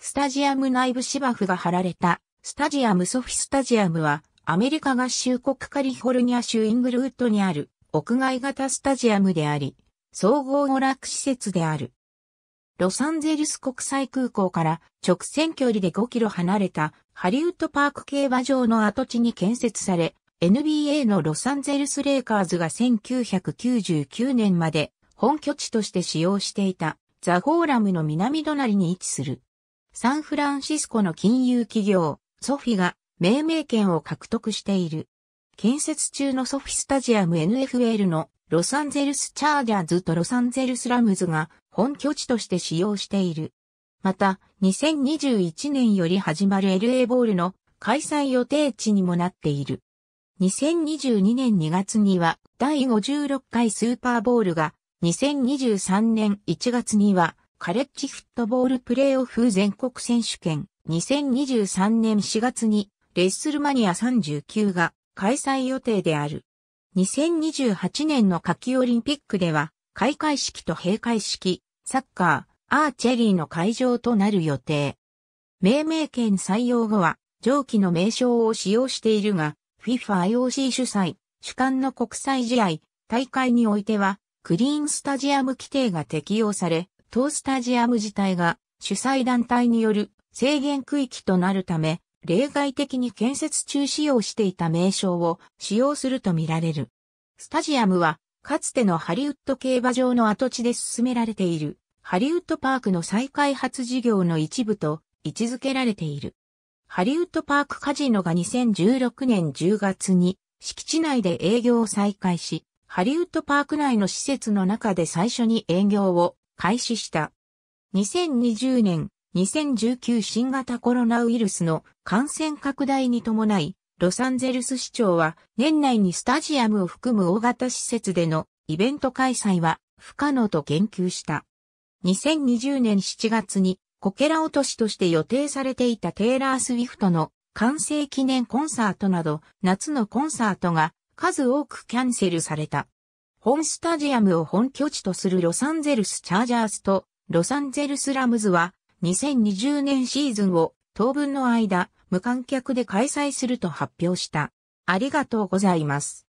スタジアム内部芝生が張られた、スタジアムソフィスタジアムは、アメリカ合衆国カリフォルニア州イングルウッドにある、屋外型スタジアムであり、総合娯楽施設である。ロサンゼルス国際空港から直線距離で5キロ離れたハリウッドパーク競馬場の跡地に建設され、NBA のロサンゼルスレイカーズが1999年まで本拠地として使用していたザ・フォーラムの南隣に位置する。サンフランシスコの金融企業、ソフィが命名権を獲得している。建設中のソフィスタジアム NFL のロサンゼルスチャージャーズとロサンゼルスラムズが本拠地として使用している。また、2021年より始まる LA ボールの開催予定地にもなっている。2022年2月には第56回スーパーボールが、2023年1月にはカレッジフットボールプレーオフ全国選手権2023年4月にレッスルマニア39が開催予定である。2028年の夏季オリンピックでは開会式と閉会式、サッカー、アーチェリーの会場となる予定。命名権採用後は上記の名称を使用しているが、FIFA IOC 主催、主管の国際試合、大会においては、クリーンスタジアム規定が適用され、当スタジアム自体が主催団体による制限区域となるため、例外的に建設中使用していた名称を使用するとみられる。スタジアムは、かつてのハリウッド競馬場の跡地で進められている、ハリウッドパークの再開発事業の一部と位置づけられている。ハリウッドパークカジノが2016年10月に敷地内で営業を再開し、ハリウッドパーク内の施設の中で最初に営業を開始した。2020年、2019新型コロナウイルスの感染拡大に伴い、ロサンゼルス市長は年内にスタジアムを含む大型施設でのイベント開催は不可能と言及した。2020年7月にこけら落としとして予定されていたテイラー・スウィフトの完成記念コンサートなど夏のコンサートが数多くキャンセルされた。本スタジアムを本拠地とするロサンゼルスチャージャースとロサンゼルスラムズは2020年シーズンを当分の間無観客で開催すると発表した。ありがとうございます。